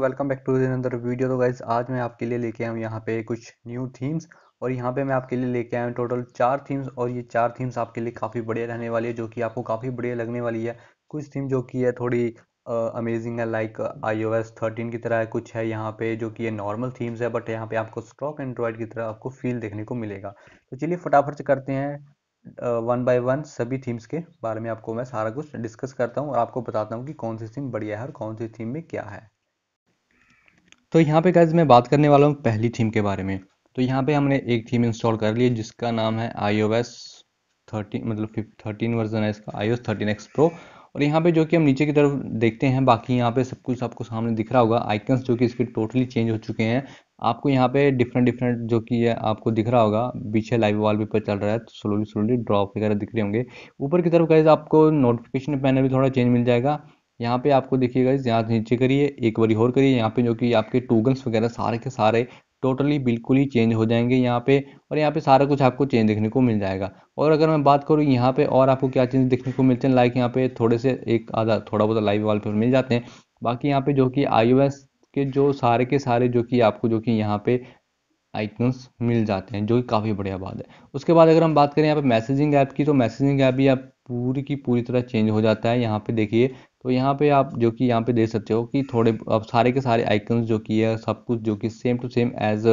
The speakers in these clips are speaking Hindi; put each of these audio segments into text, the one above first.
welcome back to another video तो गाइज आज मैं आपके लिए लेके आया हूँ यहाँ पे कुछ न्यू थीम्स और यहाँ पे मैं आपके लिए लेके आया हूँ टोटल चार थीम्स और ये चार थीम्स आपके लिए काफ़ी बढ़िया रहने वाली है जो कि आपको काफ़ी बढ़िया लगने वाली है कुछ थीम जो कि है थोड़ी अमेजिंग है like I O S thirteen की तरह है कुछ है यहाँ पे जो कि ये नॉर्मल थीम्स है बट यहाँ पे आपको स्टॉक एंड्रॉयड की तरह आपको फील देखने को मिलेगा तो चलिए फटाफट से करते हैं वन बाय वन सभी थीम्स के बारे में आपको मैं सारा कुछ डिस्कस करता हूँ और आपको बताता हूँ कि कौन सी थीम बढ़िया है और कौन सी थीम में क्या है तो यहाँ पे गाइज मैं बात करने वाला हूँ पहली थीम के बारे में तो यहाँ पे हमने एक थीम इंस्टॉल कर ली है जिसका नाम है आई ओ एस थर्टीन मतलब थर्टीन वर्जन है इसका I O S thirteen X pro और यहाँ पे जो कि हम नीचे की तरफ देखते हैं बाकी यहाँ पे सब कुछ आपको सामने दिख रहा होगा आइकन्स जो कि इसके टोटली चेंज हो चुके हैं आपको यहाँ पे डिफरेंट डिफरेंट जो कि है आपको दिख रहा होगा पीछे लाइव वॉल पर चल रहा है तो स्लोली स्लोली ड्रॉप वगैरह दिख रहे होंगे ऊपर की तरफ गाइज आपको नोटिफिकेशन पैनल भी थोड़ा चेंज मिल जाएगा यहाँ पे आपको देखिएगा यहाँ नीचे करिए एक बारी और करिए यहाँ पे जो कि आपके टूगल्स वगैरह सारे के सारे टोटली बिल्कुल ही चेंज हो जाएंगे यहाँ पे और यहाँ पे सारा कुछ आपको चेंज देखने को मिल जाएगा और अगर मैं बात करूँ यहाँ पे और आपको क्या चेंज देखने को मिलते हैं लाइक यहाँ पे थोड़े से एक आधा थोड़ा बहुत लाइव वाल पर मिल जाते हैं बाकी यहाँ पे जो कि आई के जो सारे के सारे जो कि आपको जो कि यहाँ पे आइकन्स मिल जाते हैं जो कि काफ़ी बढ़िया बात है उसके बाद अगर हम बात करें यहाँ पे मैसेजिंग ऐप की तो मैसेजिंग ऐप भी आप पूरी की पूरी तरह चेंज हो जाता है यहाँ पे देखिए तो यहाँ पे आप जो कि यहाँ पे देख सकते हो कि थोड़े अब सारे के सारे आइकन्स जो कि है सब कुछ जो कि same to same as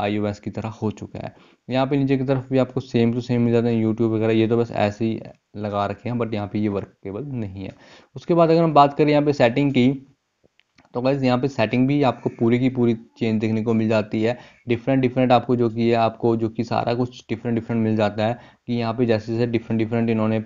I की तरह हो चुका है यहाँ पे नीचे की तरफ भी आपको सेम टू सेम मिल जाता है यूट्यूब वगैरह ये तो बस ऐसे ही लगा रखे हैं बट यहाँ पे ये वर्केबल नहीं है उसके बाद अगर हम बात करें यहाँ पे सेटिंग की तो गैस यहाँ पे सेटिंग भी आपको पूरी की पूरी चेंज देखने को मिल जाती है डिफरेंट डिफरेंट आपको जो कि है आपको जो कि सारा कुछ डिफरेंट डिफरेंट मिल जाता है कि यहाँ पे जैसे जैसे डिफरेंट डिफरेंट इन्होंने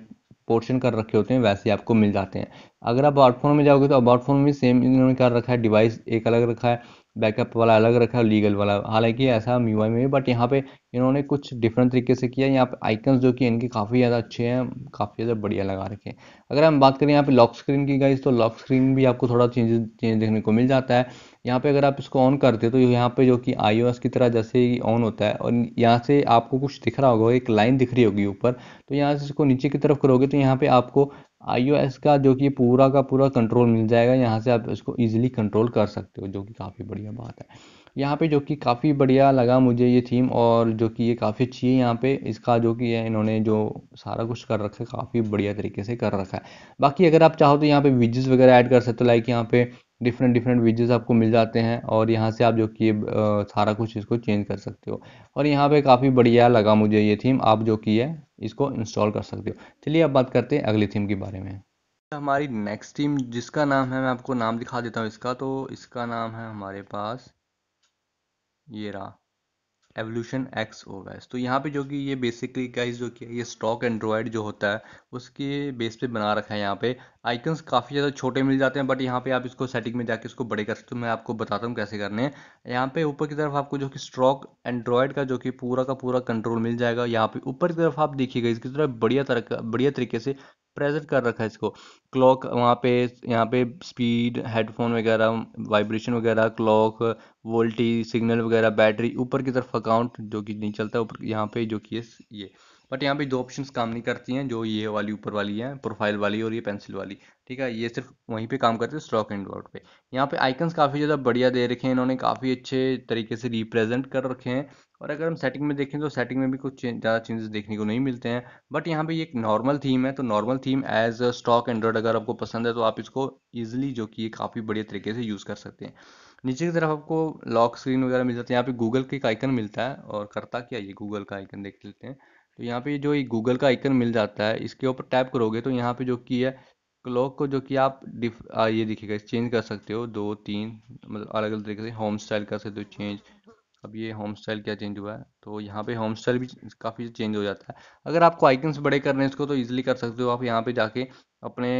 पोर्शन कर रखे होते हैं वैसे ही आपको मिल जाते हैं अगर आप अबाउट फोन में जाओगे तो अबाउट फोन में सेम इन्होंने कर रखा है डिवाइस एक अलग रखा है बैकअप वाला अलग रखा है लीगल वाला हालांकि ऐसा एम में भी बट यहाँ पे इन्होंने कुछ डिफरेंट तरीके से किया यहाँ पे आइकन्स जो कि इनके काफ़ी ज़्यादा अच्छे हैं काफ़ी ज़्यादा बढ़िया लगा रखे हैं अगर हम बात करें यहाँ पे लॉक स्क्रीन की गाइज तो लॉक स्क्रीन भी आपको थोड़ा चेंजेस चेंज देखने को मिल जाता है यहाँ पे अगर आप इसको ऑन करते हो तो यहाँ पे जो कि आई की तरह जैसे ही ऑन होता है और यहाँ से आपको कुछ दिख रहा होगा एक लाइन दिख रही होगी ऊपर तो यहाँ से इसको नीचे की तरफ करोगे तो यहाँ पे आपको आई का जो कि पूरा का पूरा कंट्रोल मिल जाएगा यहाँ से आप इसको ईजिली कंट्रोल कर सकते हो जो कि काफ़ी बढ़िया बात है यहाँ पे जो कि काफ़ी बढ़िया लगा मुझे ये थीम और जो कि ये काफ़ी अच्छी है यहाँ पे इसका जो कि है इन्होंने जो सारा कुछ कर रखा है काफ़ी बढ़िया तरीके से कर रखा है बाकी अगर आप चाहो तो यहाँ पे विजेस वगैरह ऐड कर सकते हो लाइक यहाँ पे डिफरेंट डिफरेंट विजेस आपको मिल जाते हैं और यहाँ से आप जो कि सारा कुछ इसको चेंज कर सकते हो और यहाँ पे काफ़ी बढ़िया लगा मुझे ये थीम आप जो कि है इसको इंस्टॉल कर सकते हो चलिए अब बात करते हैं अगली थीम के बारे में हमारी नेक्स्ट टीम जिसका नाम है मैं आपको नाम दिखा देता हूँ इसका तो इसका नाम है हमारे पास ये रहा एवोल्यूशन एक्स ओ एस तो यहाँ पे जो कि ये बेसिकली गाइस जो कि ये स्टॉक एंड्रॉयड जो होता है उसके बेस पे बना रखा है यहाँ पे आइकन्स काफ़ी ज़्यादा छोटे मिल जाते हैं बट यहाँ पे आप इसको सेटिंग में जाके इसको बड़े कर सकते हो मैं आपको बताता हूँ कैसे करने हैं यहाँ पे ऊपर की तरफ आपको जो कि स्ट्रॉक एंड्रॉयड का जो कि पूरा का पूरा कंट्रोल मिल जाएगा यहाँ पे ऊपर की तरफ आप देखिएगा इसकी तरफ बढ़िया तरह बढ़िया तरीके से प्रेजेंट कर रखा है इसको क्लॉक वहाँ पे यहाँ पे स्पीड हेडफोन वगैरह वाइब्रेशन वगैरह क्लॉक वोल्टी सिग्नल वगैरह बैटरी ऊपर की तरफ अकाउंट जो कि नहीं चलता ऊपर यहाँ पे जो कि ये बट यहाँ पे दो ऑप्शंस काम नहीं करती हैं जो ये वाली ऊपर वाली है प्रोफाइल वाली और ये पेंसिल वाली ठीक है ये सिर्फ वहीं पे काम करते हैं स्ट्रॉक एंड वर्ड पे यहाँ पे आइकन्स काफ़ी ज़्यादा बढ़िया दे रखे हैं इन्होंने काफ़ी अच्छे तरीके से रिप्रेजेंट कर रखे हैं और अगर हम सेटिंग में देखें तो सेटिंग में भी कुछ ज़्यादा चेंजेस देखने को नहीं मिलते हैं बट यहाँ पे ये एक नॉर्मल थीम है तो normal theme as stock Android अगर आपको पसंद है तो आप इसको ईजिली जो कि काफ़ी बढ़िया तरीके से यूज़ कर सकते हैं नीचे की तरफ आपको लॉक स्क्रीन वगैरह मिल जाती है यहाँ पे गूगल का एक आइकन मिलता है और करता क्या ये गूगल का आइकन देख लेते हैं तो यहाँ पे जो ये गूगल का आइकन मिल जाता है इसके ऊपर टैप करोगे तो यहाँ पे जो की है क्लॉक को जो कि आप डिफ ये दिखेगा चेंज कर सकते हो दो तीन मतलब अलग अलग तरीके से होम स्टाइल कर सकते हो चेंज अब ये होम स्टाइल क्या चेंज हुआ है तो यहाँ पे होम स्टाइल भी काफ़ी चेंज हो जाता है अगर आपको आइकन्स बड़े करने इसको तो ईजिली कर सकते हो आप यहाँ पे जाके अपने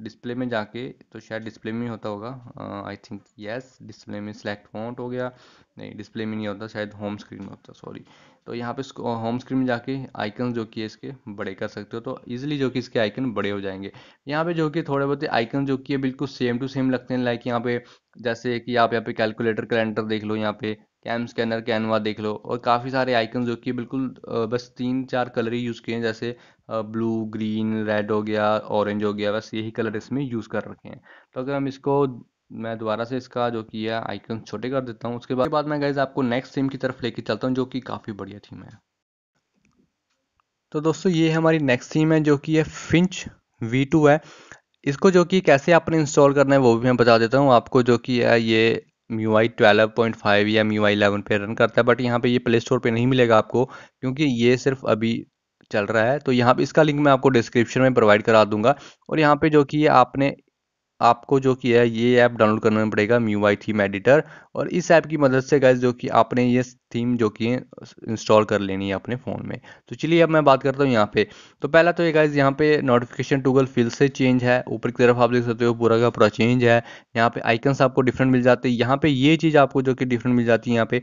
डिस्प्ले में जाके तो शायद डिस्प्ले में ही होता होगा आई थिंक यस डिस्प्ले में सिलेक्ट फॉन्ट हो गया नहीं डिस्प्ले में नहीं होता शायद होम स्क्रीन में होता सॉरी तो यहाँ पे होम स्क्रीन में जाके आइकन जो कि है इसके बड़े कर सकते हो तो ईजिली जो कि इसके आइकन बड़े हो जाएंगे यहाँ पे जो कि थोड़े बहुत आइकन जो कि है बिल्कुल सेम टू सेम लगते हैं लाइक यहाँ पे जैसे कि आप यहाँ पे कैलकुलेटर कैलेंडर देख लो यहाँ पे कैम स्कैनर कैनवा देख लो और काफ़ी सारे आइकन जो कि बिल्कुल बस तीन चार कलर ही यूज़ किए हैं जैसे ब्लू ग्रीन रेड हो गया ऑरेंज हो गया बस यही कलर इसमें यूज़ कर रखे हैं तो अगर हम इसको मैं दोबारा से इसका जो कि है आइकन छोटे कर देता हूँ उसके बाद मैं गैस आपको नेक्स्ट थीम की तरफ लेके चलता हूँ जो कि काफ़ी बढ़िया थीम है तो दोस्तों ये हमारी नेक्स्ट थीम है जो कि है फिंच वी टू है इसको जो कि कैसे आपने इंस्टॉल करना है वो भी मैं बता देता हूँ आपको जो कि है ये MIUI I twelve point five या MIUI आई इलेवन पे रन करता है बट यहाँ पे ये प्ले स्टोर पे नहीं मिलेगा आपको क्योंकि ये सिर्फ अभी चल रहा है तो यहाँ पे इसका लिंक मैं आपको डिस्क्रिप्शन में प्रोवाइड करा दूंगा और यहाँ पे जो कि ये आपने आपको जो कि है ये ऐप डाउनलोड करना पड़ेगा म्यू आई थीम एडिटर और इस ऐप की मदद से गैस जो कि आपने ये थीम जो कि इंस्टॉल कर लेनी है अपने फ़ोन में तो चलिए अब मैं बात करता हूँ यहाँ पे तो पहला तो ये गाइज यहाँ पे नोटिफिकेशन टूगल फिल से चेंज है ऊपर की तरफ आप देख सकते हो पूरा का पूरा चेंज है यहाँ पे आइकन्स आपको डिफरेंट मिल जाते हैं यहाँ पे ये चीज़ आपको जो कि डिफरेंट मिल जाती है यहाँ पे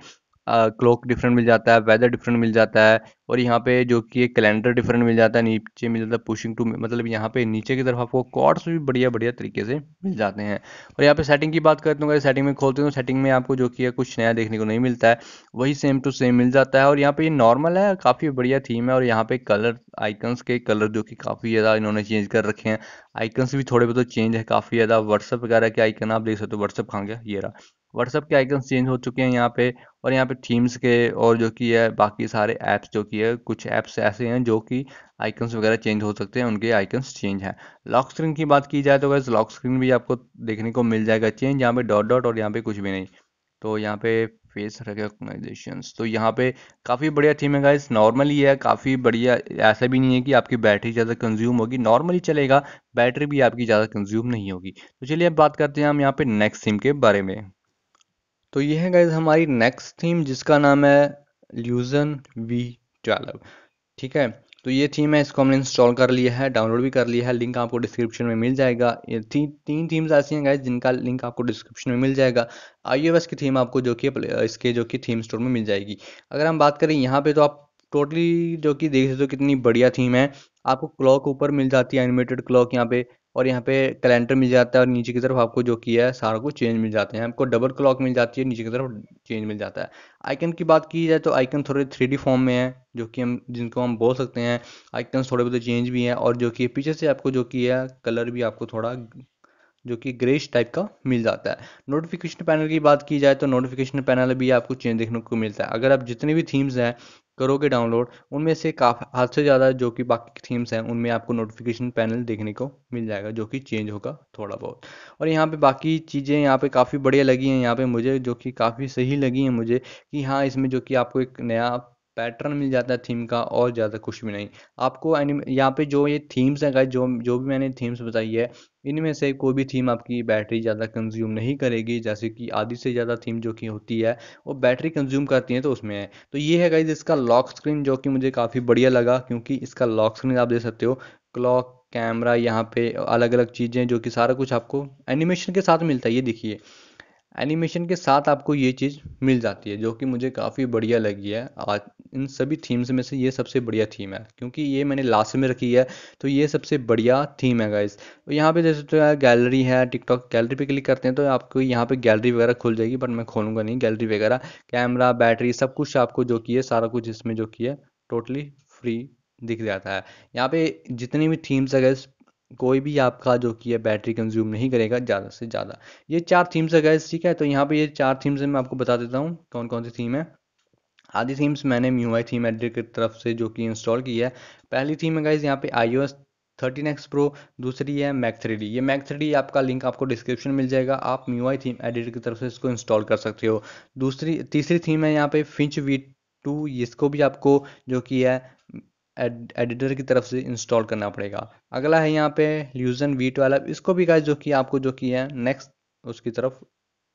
क्लॉक डिफरेंट मिल जाता है वेदर डिफरेंट मिल जाता है और यहाँ पे जो कि कैलेंडर डिफरेंट मिल जाता है नीचे मिल जाता है पुशिंग टू मतलब यहाँ पे नीचे की तरफ आपको कॉर्ड्स भी बढ़िया बढ़िया तरीके से मिल जाते हैं और यहाँ पे सेटिंग की बात करते हैं सेटिंग में खोलते हैं सेटिंग तो में आपको जो कि कुछ नया देखने को नहीं मिलता है वही सेम टू सेम मिल जाता है और यहाँ पे ये नॉर्मल है काफ़ी बढ़िया थीम है और यहाँ पे कलर आइकन्स के कलर जो कि काफ़ी ज़्यादा इन्होंने चेंज कर रखे हैं आइकन्स भी थोड़े बहुत चेंज तो है काफ़ी ज़्यादा व्हाट्सअप वगैरह के आइकन आप देख सकते हो व्हाट्सअप खा गया ये रहा व्हाट्सएप के आइकन चेंज हो चुके हैं यहाँ पे और यहाँ पे थीम्स के और जो कि है बाकी सारे ऐप्स जो कि है कुछ ऐप्स ऐसे हैं जो कि आइकन्स वगैरह चेंज हो सकते हैं उनके आइकन्स चेंज हैं लॉक स्क्रीन की बात की जाए तो वैसे लॉक स्क्रीन भी आपको देखने को मिल जाएगा चेंज यहाँ पे डॉट डॉट और यहाँ पे कुछ भी नहीं तो यहाँ पे फेस रिकग्नाइजेशन तो यहाँ पे काफ़ी बढ़िया थीम है गाइस नॉर्मली है काफ़ी बढ़िया ऐसा भी नहीं है कि आपकी बैटरी ज़्यादा कंज्यूम होगी नॉर्मली चलेगा बैटरी भी आपकी ज़्यादा कंज्यूम नहीं होगी तो चलिए अब बात करते हैं हम यहाँ पे नेक्स्ट थीम के बारे में तो ये है गाइज हमारी नेक्स्ट थीम जिसका नाम है ल्यूजन वी ट्वेल्व ठीक है तो ये थीम है इसको हमने इंस्टॉल कर लिया है डाउनलोड भी कर लिया है लिंक आपको डिस्क्रिप्शन में मिल जाएगा ये थी, तीन थीम्स ऐसी हैं गाइज जिनका लिंक आपको डिस्क्रिप्शन में मिल जाएगा आई की थीम आपको जो कि इसके जो कि थीम स्टोर में मिल जाएगी अगर हम बात करें यहाँ पे तो आप टोटली जो कि देख सकते हो कितनी बढ़िया थीम है आपको क्लॉक ऊपर मिल जाती है एनिमेटेड क्लॉक यहाँ पे और यहाँ पे कैलेंडर मिल जाता है और नीचे की तरफ आपको जो किया है सारा कुछ चेंज मिल जाते हैं आपको डबल क्लॉक मिल जाती है नीचे की तरफ चेंज मिल जाता है आइकन की बात की जाए तो आइकन थोड़े थ्री फॉर्म में है जो कि हम जिनको हम बोल सकते हैं आइकन थोड़े बहुत चेंज भी हैं और जो कि पीछे से आपको जो किया है कलर भी आपको थोड़ा जो कि ग्रेस टाइप का मिल जाता है नोटिफिकेशन पैनल की बात की जाए तो नोटिफिकेशन पैनल भी आपको चेंज देखने को मिलता है अगर आप जितने भी थीम्स हैं करोगे डाउनलोड उनमें से काफ़ी हद से ज़्यादा जो कि बाकी थीम्स हैं उनमें आपको नोटिफिकेशन पैनल देखने को मिल जाएगा जो कि चेंज होगा थोड़ा बहुत और यहाँ पे बाकी चीज़ें यहाँ पे काफ़ी बढ़िया लगी हैं यहाँ पे मुझे जो कि काफ़ी सही लगी हैं मुझे कि हाँ इसमें जो कि आपको एक नया पैटर्न मिल जाता है थीम का और ज़्यादा कुछ भी नहीं आपको एनिम यहाँ पे जो ये थीम्स हैं जो जो भी मैंने थीम्स बताई है इनमें से कोई भी थीम आपकी बैटरी ज़्यादा कंज्यूम नहीं करेगी जैसे कि आधी से ज़्यादा थीम जो कि होती है वो बैटरी कंज्यूम करती है तो उसमें है तो ये है गाइज इसका लॉक स्क्रीन जो कि मुझे काफ़ी बढ़िया लगा क्योंकि इसका लॉक स्क्रीन आप दे सकते हो क्लॉक कैमरा यहाँ पे अलग अलग चीज़ें जो कि सारा कुछ आपको एनिमेशन के साथ मिलता है ये देखिए एनिमेशन के साथ आपको ये चीज़ मिल जाती है जो कि मुझे काफ़ी बढ़िया लगी है आज इन सभी थीम्स में से ये सबसे बढ़िया थीम है क्योंकि ये मैंने लास्ट में रखी है तो ये सबसे बढ़िया थीम है गाइस तो यहाँ पे जैसे तो गैलरी है टिकटॉक गैलरी पे क्लिक करते हैं तो आपको यहाँ पे गैलरी वगैरह खुल जाएगी बट मैं खोलूँगा नहीं गैलरी वगैरह कैमरा बैटरी सब कुछ आपको जो की है सारा कुछ इसमें जो की है टोटली फ्री दिख जाता है यहाँ पे जितनी भी थीम्स है गैस कोई भी आपका जो कि है बैटरी कंज्यूम नहीं करेगा ज़्यादा से ज़्यादा ये चार थीम्स है गैस ठीक है तो यहाँ पे ये चार थीम्स मैं आपको बता देता हूँ कौन कौन सी थीम है आधी थीम्स मैंने म्यू आई थीम एडिटर की तरफ से जो कि इंस्टॉल की है पहली थीम है गैस यहाँ पे I O S thirteen X pro दूसरी है मैक थ्री डी ये मैक थ्री आपका लिंक आपको डिस्क्रिप्शन मिल जाएगा आप म्यू आई थीम एडिटर की तरफ से इसको इंस्टॉल कर सकते हो दूसरी तीसरी थीम है यहाँ पे फिंच वी टू इसको भी आपको जो कि है एडिटर की तरफ से इंस्टॉल करना पड़ेगा अगला है यहाँ पे ल्यूजन वी ट्वेल्व इसको भी गाइज जो कि आपको जो कि है नेक्स्ट उसकी तरफ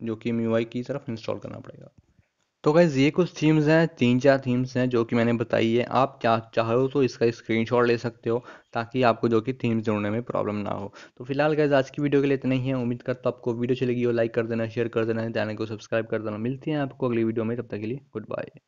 जो कि एम की तरफ इंस्टॉल करना पड़ेगा तो गाइज ये कुछ थीम्स हैं तीन चार थीम्स हैं जो कि मैंने बताई है आप क्या चाहो तो इसका स्क्रीनशॉट ले सकते हो ताकि आपको जो कि थीम्स जोड़ने में प्रॉब्लम ना हो तो फिलहाल गाइज आज की वीडियो के लिए इतना ही है उम्मीद करता हूँ आपको वीडियो चलेगी हो लाइक कर देना शेयर कर देना चैनल को सब्सक्राइब कर देना मिलती है आपको अगली वीडियो में तब तक के लिए गुड बाय